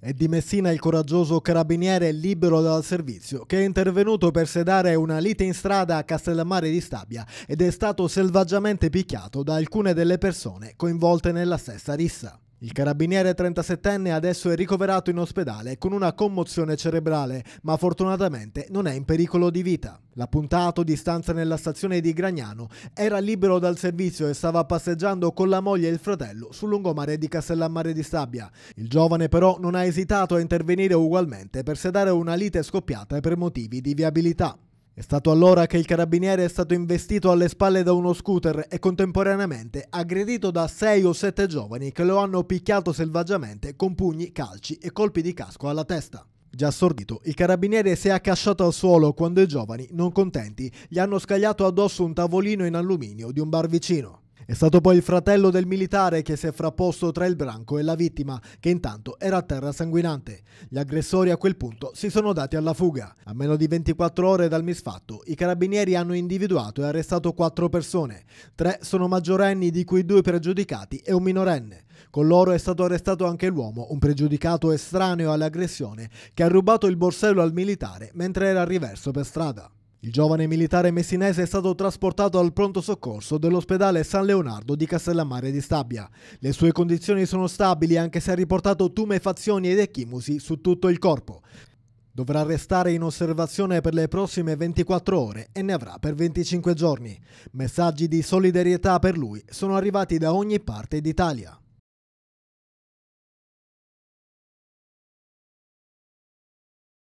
È di Messina il coraggioso carabiniere libero dal servizio che è intervenuto per sedare una lite in strada a Castellammare di Stabia ed è stato selvaggiamente picchiato da alcune delle persone coinvolte nella stessa rissa. Il carabiniere 37enne adesso è ricoverato in ospedale con una commozione cerebrale, ma fortunatamente non è in pericolo di vita. L'appuntato di stanza nella stazione di Gragnano era libero dal servizio e stava passeggiando con la moglie e il fratello sul lungomare di Castellammare di Stabia. Il giovane però non ha esitato a intervenire ugualmente per sedare una lite scoppiata per motivi di viabilità. È stato allora che il carabiniere è stato investito alle spalle da uno scooter e contemporaneamente aggredito da sei o sette giovani che lo hanno picchiato selvaggiamente con pugni, calci e colpi di casco alla testa. Già assordito, il carabiniere si è accasciato al suolo quando i giovani, non contenti, gli hanno scagliato addosso un tavolino in alluminio di un bar vicino. È stato poi il fratello del militare che si è frapposto tra il branco e la vittima, che intanto era a terra sanguinante. Gli aggressori a quel punto si sono dati alla fuga. A meno di 24 ore dal misfatto, i carabinieri hanno individuato e arrestato quattro persone. Tre sono maggiorenni, di cui due pregiudicati e un minorenne. Con loro è stato arrestato anche l'uomo, un pregiudicato estraneo all'aggressione, che ha rubato il borsello al militare mentre era a riverso per strada. Il giovane militare messinese è stato trasportato al pronto soccorso dell'ospedale San Leonardo di Castellammare di Stabia. Le sue condizioni sono stabili anche se ha riportato tumefazioni ed echimusi su tutto il corpo. Dovrà restare in osservazione per le prossime 24 ore e ne avrà per 25 giorni. Messaggi di solidarietà per lui sono arrivati da ogni parte d'Italia.